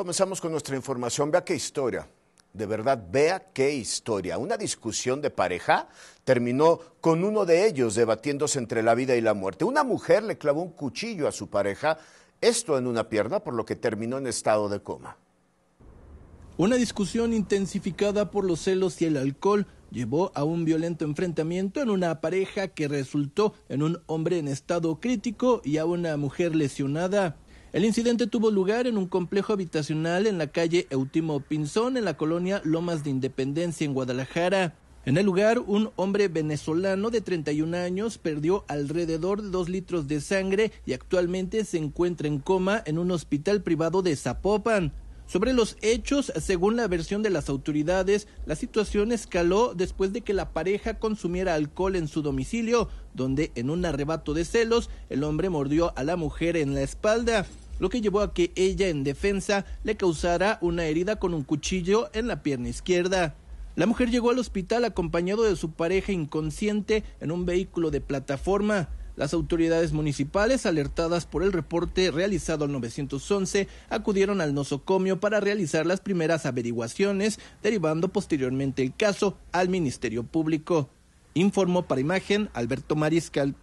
Comenzamos con nuestra información. Vea qué historia. De verdad, vea qué historia. Una discusión de pareja terminó con uno de ellos debatiéndose entre la vida y la muerte. Una mujer le clavó un cuchillo a su pareja, esto en una pierna, por lo que terminó en estado de coma. Una discusión intensificada por los celos y el alcohol llevó a un violento enfrentamiento en una pareja que resultó en un hombre en estado crítico y a una mujer lesionada. El incidente tuvo lugar en un complejo habitacional en la calle Eutimo Pinzón, en la colonia Lomas de Independencia, en Guadalajara. En el lugar, un hombre venezolano de 31 años perdió alrededor de dos litros de sangre y actualmente se encuentra en coma en un hospital privado de Zapopan. Sobre los hechos, según la versión de las autoridades, la situación escaló después de que la pareja consumiera alcohol en su domicilio, donde en un arrebato de celos el hombre mordió a la mujer en la espalda lo que llevó a que ella en defensa le causara una herida con un cuchillo en la pierna izquierda. La mujer llegó al hospital acompañado de su pareja inconsciente en un vehículo de plataforma. Las autoridades municipales, alertadas por el reporte realizado al 911, acudieron al nosocomio para realizar las primeras averiguaciones, derivando posteriormente el caso al Ministerio Público. Informó para imagen Alberto Mariscal.